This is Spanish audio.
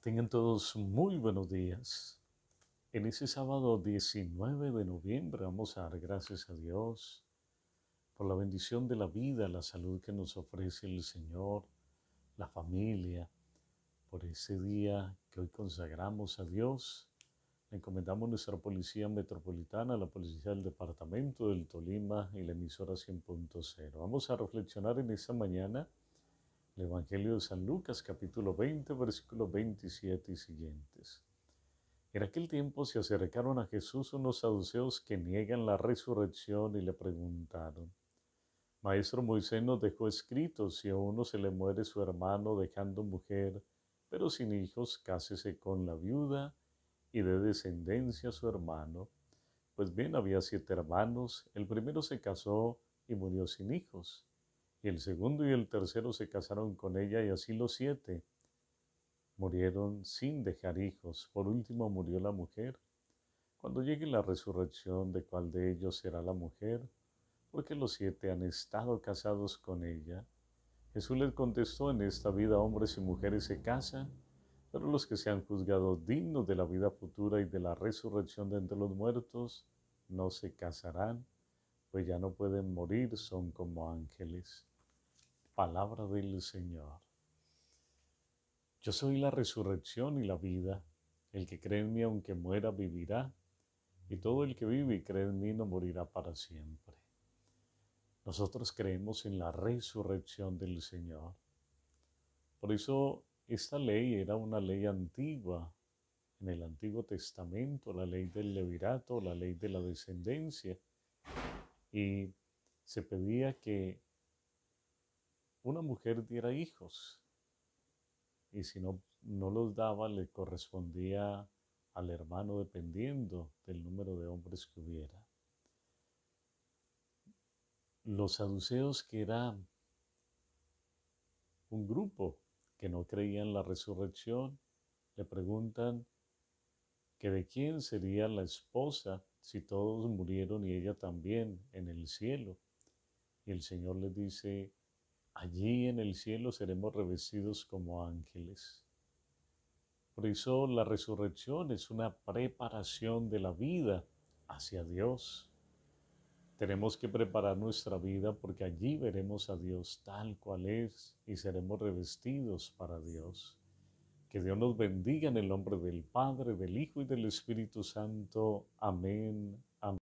Tengan todos muy buenos días. En ese sábado 19 de noviembre vamos a dar gracias a Dios por la bendición de la vida, la salud que nos ofrece el Señor, la familia, por ese día que hoy consagramos a Dios. Le encomendamos nuestra Policía Metropolitana, la Policía del Departamento del Tolima y la emisora 100.0. Vamos a reflexionar en esta mañana el Evangelio de San Lucas capítulo 20 versículo 27 y siguientes. En aquel tiempo se acercaron a Jesús unos saduceos que niegan la resurrección y le preguntaron, Maestro Moisés nos dejó escrito, si a uno se le muere su hermano dejando mujer, pero sin hijos, cásese con la viuda y de descendencia a su hermano. Pues bien, había siete hermanos, el primero se casó y murió sin hijos y el segundo y el tercero se casaron con ella y así los siete murieron sin dejar hijos. Por último murió la mujer. Cuando llegue la resurrección, ¿de cuál de ellos será la mujer? Porque los siete han estado casados con ella. Jesús les contestó, en esta vida hombres y mujeres se casan, pero los que se han juzgado dignos de la vida futura y de la resurrección de entre los muertos, no se casarán pues ya no pueden morir, son como ángeles. Palabra del Señor. Yo soy la resurrección y la vida. El que cree en mí, aunque muera, vivirá. Y todo el que vive y cree en mí no morirá para siempre. Nosotros creemos en la resurrección del Señor. Por eso esta ley era una ley antigua. En el Antiguo Testamento, la ley del levirato, la ley de la descendencia, y se pedía que una mujer diera hijos y si no, no los daba le correspondía al hermano dependiendo del número de hombres que hubiera. Los saduceos que eran un grupo que no creían la resurrección, le preguntan que de quién sería la esposa si todos murieron y ella también en el cielo? Y el Señor les dice, allí en el cielo seremos revestidos como ángeles. Por eso la resurrección es una preparación de la vida hacia Dios. Tenemos que preparar nuestra vida porque allí veremos a Dios tal cual es y seremos revestidos para Dios. Que Dios nos bendiga en el nombre del Padre, del Hijo y del Espíritu Santo. Amén.